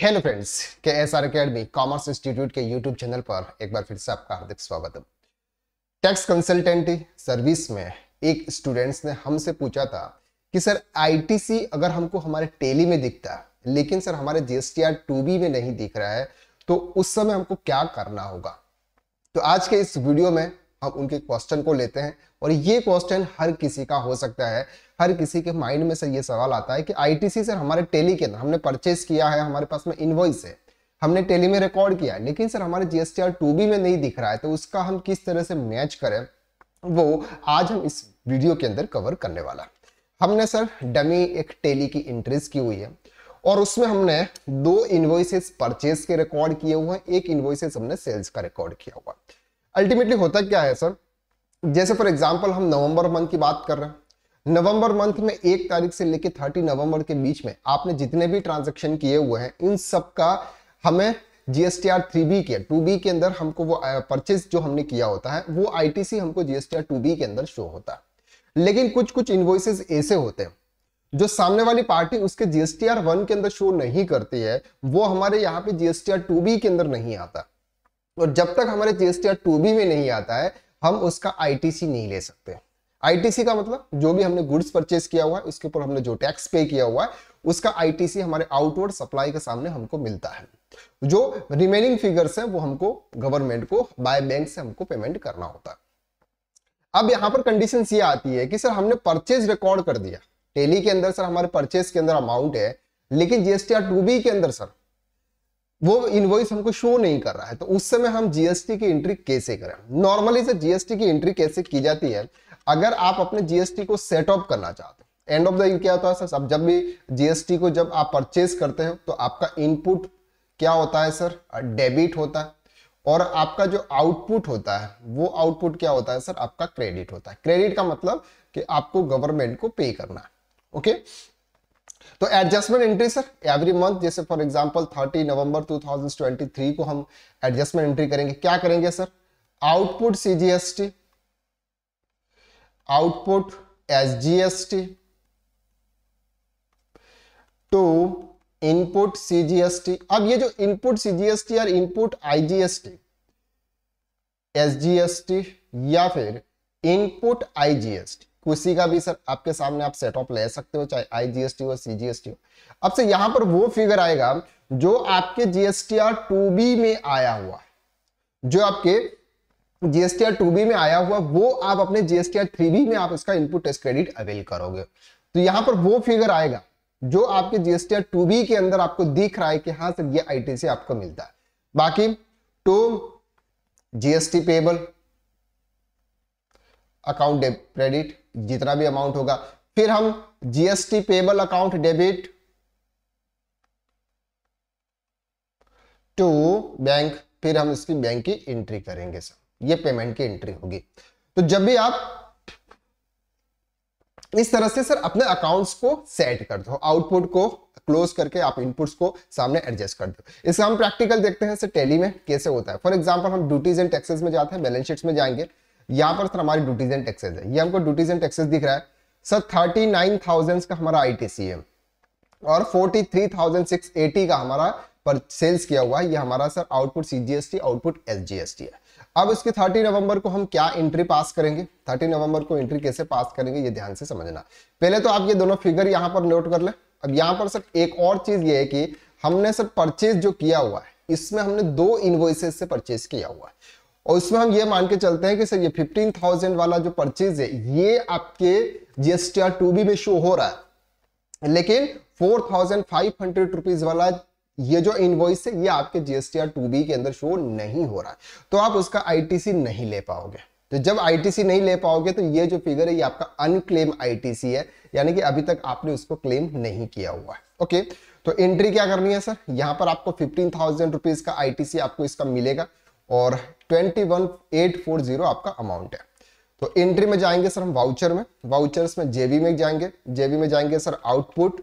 Hello friends के S R academy commerce institute के YouTube channel पर एक बार फिर से आपका हार्दिक स्वागत है टैक्स कंसल्टेंट सर्विस में एक स्टूडेंट्स ने हमसे पूछा था कि सर आईटीसी अगर हमको हमारे टेली में दिखता है लेकिन सर हमारे जीएसटीआर टू बी में नहीं दिख रहा है तो उस समय हमको क्या करना होगा तो आज के इस वीडियो में हम उनके क्वेश्चन को लेते हैं और ये क्वेश्चन हर किसी का हो सकता है हर किसी के माइंड में से ये सवाल आता है कि आईटीसी सर हमारे टेली के अंदर हमने परचेज किया है हमारे पास में इनवॉइस है हमने टेली में रिकॉर्ड किया है लेकिन सर हमारे जीएसटीआर टू बी में नहीं दिख रहा है तो उसका हम किस तरह से मैच करें वो आज हम इस वीडियो के अंदर कवर करने वाला हमने सर डमी एक टेली की इंट्रेस की हुई है और उसमें हमने दो इन्वॉइसेस परचेस के रिकॉर्ड किए हुए हैं एक इन्वॉइसेस हमने सेल्स का रिकॉर्ड किया हुआ है अल्टीमेटली होता क्या है सर जैसे फॉर एग्जाम्पल हम नवंबर मंथ की बात कर रहे हैं नवंबर मंथ में एक तारीख से लेकर थर्टी नवंबर के बीच में आपने जितने भी ट्रांजेक्शन किए हुए हैं इन सब का हमें जीएसटीआर थ्री बी के टू बी के अंदर हमको वो परचेज जो हमने किया होता है वो आईटीसी हमको जीएसटीआर टू बी के अंदर शो होता है लेकिन कुछ कुछ इन्वॉइसेस ऐसे होते हैं जो सामने वाली पार्टी उसके जीएसटीआर वन के अंदर शो नहीं करती है वो हमारे यहाँ पे जीएसटीआर टू बी के अंदर नहीं आता और जब तक हमारे जीएसटी आर टू बी में नहीं आता है हम उसका आईटीसी नहीं ले सकते आईटीसी का मतलब जो भी हमने गुड्स परचेस किया हुआ है उसके ऊपर हमने जो टैक्स पे किया हुआ है उसका आईटीसी हमारे आउटवर्ड सप्लाई के सामने हमको मिलता है जो रिमेनिंग फिगर्स है वो हमको गवर्नमेंट को बाय बैंक से हमको पेमेंट करना होता है अब यहाँ पर कंडीशन ये आती है कि सर हमने परचेज रिकॉर्ड कर दिया टेली के अंदर सर हमारे परचेज के अंदर अमाउंट है लेकिन जीएसटी आर टू बी के अंदर सर वो इनवॉइस हमको शो नहीं कर रहा है तो उस समय हम जीएसटी की एंट्री कैसे करें नॉर्मली से जीएसटी की एंट्री कैसे की जाती है अगर आप अपने जीएसटी को सेट ऑफ करना चाहते हो एंड ऑफ द ईयर क्या होता है सर जब भी जीएसटी को जब आप परचेज करते हो तो आपका इनपुट क्या होता है सर डेबिट होता है और आपका जो आउटपुट होता है वो आउटपुट क्या होता है सर आपका क्रेडिट होता है क्रेडिट का मतलब कि आपको गवर्नमेंट को पे करना है ओके तो adjustment entry sir every month जैसे फॉर एग्जांपल 30 नवंबर 2023 को हम एडजस्टमेंट एंट्री करेंगे क्या करेंगे sir output CGST output SGST to input CGST अब ये जो इनपुट सीजीएसटी और इनपुट आईजीएसटी एसजीएसटी या फिर इनपुट आईजीएसटी किसी का भी सर आपके सामने आप सेटअप ले सकते हो चाहे आई जीएसटी हो सी जीएसटी हो अब से यहां पर वो फिगर आएगा जो आपके जीएसटीआर टू बी में आया हुआ है जो आपके जीएसटीआर टू बी में आया हुआ वो आप अपने जीएसटीआर थ्री बी में आप इसका इनपुट टेस्ट क्रेडिट अवेल करोगे तो यहां पर वो फिगर आएगा जो आपके जीएसटीआर टू बी के अंदर आपको दिख रहा है कि हाँ सर ये आईटी से आपको मिलता है बाकी to GST payable account credit जितना भी अमाउंट होगा फिर हम GST payable account debit to bank फिर हम इसकी बैंक की एंट्री करेंगे सर ये पेमेंट की एंट्री होगी तो जब भी आप इस तरह से सर अपने अकाउंट्स को सेट कर दो आउटपुट को क्लोज करके आप इनपुट्स को सामने एडजस्ट कर दो इसका हम प्रैक्टिकल देखते हैं सर टेली में कैसे होता है फॉर एग्जांपल हम ड्यूटीज एंड टैक्सेस में जाते हैं बैलेंस शीट्स में जाएंगे यहाँ पर सर हमारी ड्यूटीज एंड टैक्सेज है ये हमको ड्यूटीज एंड टैक्सेज दिख रहा है सर थर्टी नाइन थाउजेंड का हमारा आई टी सी है और forty three thousand six eighty का हमारा पर सेल्स किया हुआ है ये हमारा sir output CGST output SGST है अब इसके 30 नवंबर को हम क्या एंट्री पास करेंगे 30 नवंबर को एंट्री कैसे पास करेंगे ये ध्यान से समझना पहले तो आप ये दोनों फिगर यहाँ पर नोट कर ले अब यहाँ पर सर एक और चीज ये है कि हमने सर परचेज जो किया हुआ है इसमें हमने दो इनवॉइसेस से परचेज किया हुआ है और उसमें हम ये मान के चलते हैं कि सर ये फिफ्टीन थाउजेंड वाला जो परचेज है ये आपके जीएसटी आर टू बी में शो हो रहा है लेकिन four thousand five hundred rupees वाला ये जो इनवॉइस है ये आपके जीएसटी आर टू बी के अंदर शो नहीं हो रहा है तो आप उसका आईटीसी नहीं ले पाओगे तो जब आईटीसी नहीं ले पाओगे तो ये जो फिगर है ये आपका अनक्लेम आईटीसी है यानी कि अभी तक आपने उसको क्लेम नहीं किया हुआ है ओके तो एंट्री क्या करनी है सर यहां पर आपको फिफ्टीन थाउजेंड रुपीज का आईटीसी आपको इसका मिलेगा और 21840 आपका अमाउंट है तो एंट्री में जाएंगे सर हम वाउचर में वाउचर्स में जेबी में जाएंगे जेबी में जाएंगे सर आउटपुट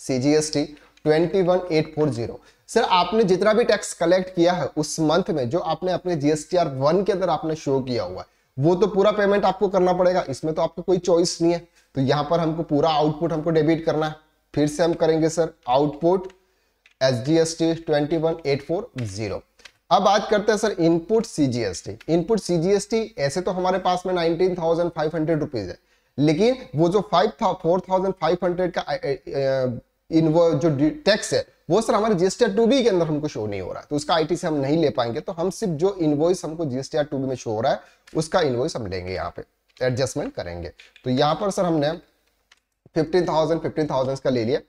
सीजीएसटी 21840 सर आपने जितना भी टैक्स कलेक्ट किया है उस मंथ में जो आपने अपने जीएसटी आर वन के अंदर आपने शो किया हुआ है वो तो पूरा पेमेंट आपको करना पड़ेगा इसमें तो आपको कोई चॉइस नहीं है तो यहां पर हमको पूरा आउटपुट हमको डेबिट करना है फिर से हम करेंगे sir output S G S T twenty one eight four zero अब बात करते हैं sir input CGST input CGST ऐसे तो हमारे पास में nineteen thousand five hundred rupees है लेकिन वो जो फाइव था फोर थाउजेंड फाइव हंड्रेड का इन वो जो टैक्स है वो सर हमारे जीएसटी टू बी के अंदर हमको शो नहीं हो रहा है तो उसका आईटी से हम नहीं ले पाएंगे तो हम सिर्फ जो इनवॉइस हमको जीएसटी टू बी में शो हो रहा है उसका इनवॉइस हम लेंगे यहाँ पे एडजस्टमेंट करेंगे तो यहाँ पर सर हमने फिफ्टीन थाउजेंड फिफ्टीन थाउजेंड का ले लिया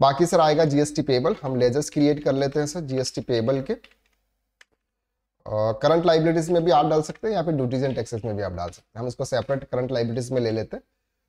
बाकी सर आएगा जीएसटी पेबल हम लेजर्स क्रिएट कर लेते हैं सर जीएसटी पेबल के करंट लाइबिलिटीज में भी आप डाल सकते हैं या फिर ड्यूटीज एंड टैक्सेस में भी आप डाल सकते हैं हम इसको सेपरेट करंट लाइबिलिटीज में ले लेते हैं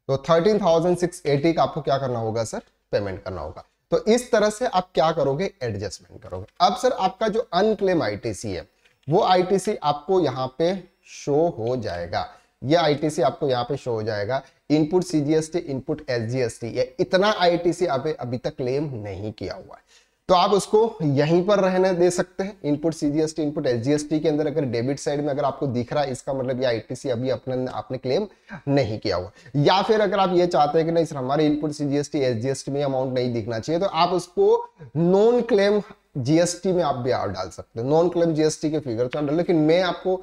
तो थर्टीन थाउजेंड सिक्स एटी का आपको क्या करना होगा सर पेमेंट करना होगा तो इस तरह से आप क्या करोगे एडजस्टमेंट करोगे अब सर आपका जो अनक्लेम आईटीसी है वो आईटीसी आपको यहाँ पे शो हो जाएगा ये आईटीसी आपको यहाँ पे शो हो जाएगा इनपुट सीजीएसटी इनपुट एसजीएसटी ये इतना आईटीसी आपने अभी तक क्लेम नहीं किया हुआ है तो आप उसको यहीं पर रहने दे सकते हैं इनपुट सीजीएसटी इनपुट एसजीएसटी के अंदर अगर डेबिट साइड में अगर आपको दिख रहा है इसका मतलब ये आईटीसी अभी अपने आपने क्लेम नहीं किया हुआ या फिर अगर आप ये चाहते हैं कि नहीं सर हमारे इनपुट सीजीएसटी एसजीएसटी में अमाउंट नहीं दिखना चाहिए तो आप उसको नॉन क्लेम जीएसटी में आप भी आप डाल सकते हो नॉन क्लेम जीएसटी के फिगर चल लेकिन मैं आपको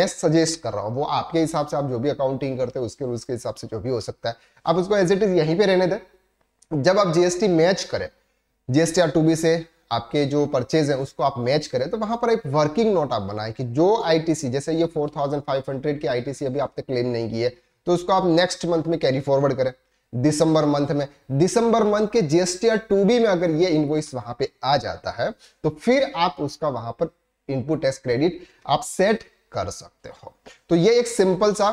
मैं सजेस्ट कर रहा हूँ वो आपके हिसाब से आप जो भी अकाउंटिंग करते हैं उसके रूल्स के हिसाब से जो भी हो सकता है आप उसको एज इट इज यहीं पर रहने दें जब आप जीएसटी मैच करें जीएसटी आर टू बी से आपके जो परचेज है उसको आप मैच करें तो वहां पर एक वर्किंग नोट आप बनाए कि जो आईटीसी जैसे ये 4500 की आईटीसी अभी आपने क्लेम नहीं की है तो उसको आप नेक्स्ट मंथ में कैरी फॉरवर्ड करें दिसंबर मंथ में दिसंबर मंथ के जीएसटी आर टू बी में अगर ये इनवॉइस वहां पे आ जाता है तो फिर आप उसका वहां पर इनपुट टैक्स क्रेडिट आप सेट कर सकते हो तो ये एक सिंपल सा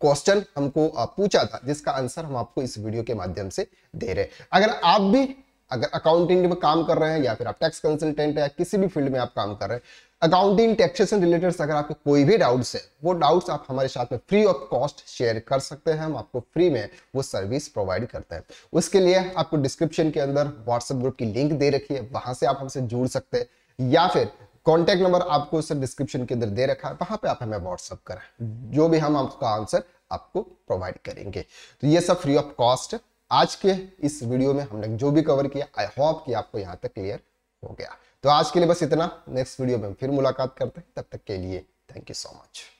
क्वेश्चन हमको पूछा था जिसका आंसर हम आपको इस वीडियो के माध्यम से दे रहे अगर आप भी अगर अकाउंटिंग में काम कर रहे हैं या फिर आप टैक्स कंसल्टेंट या किसी भी फील्ड में आप काम कर रहे हैं अकाउंटिंग टैक्सेशन रिलेटेड अगर आपके कोई भी डाउट्स है वो डाउट्स आप हमारे साथ में फ्री ऑफ कॉस्ट शेयर कर सकते हैं हम आपको फ्री में वो सर्विस प्रोवाइड करते हैं उसके लिए आपको डिस्क्रिप्शन के अंदर व्हाट्सएप ग्रुप की लिंक दे रखी है वहां से आप हमसे जुड़ सकते हैं या फिर कॉन्टैक्ट नंबर आपको सर डिस्क्रिप्शन के अंदर दे रखा है वहां पर आप हमें व्हाट्सअप करें हम्म। जो भी हम आपका आंसर आपको प्रोवाइड करेंगे तो ये सब फ्री ऑफ कॉस्ट आज के इस वीडियो में हमने जो भी कवर किया आई होप कि आपको यहाँ तक क्लियर हो गया तो आज के लिए बस इतना नेक्स्ट वीडियो में हम फिर मुलाकात करते हैं तब तक के लिए थैंक यू सो मच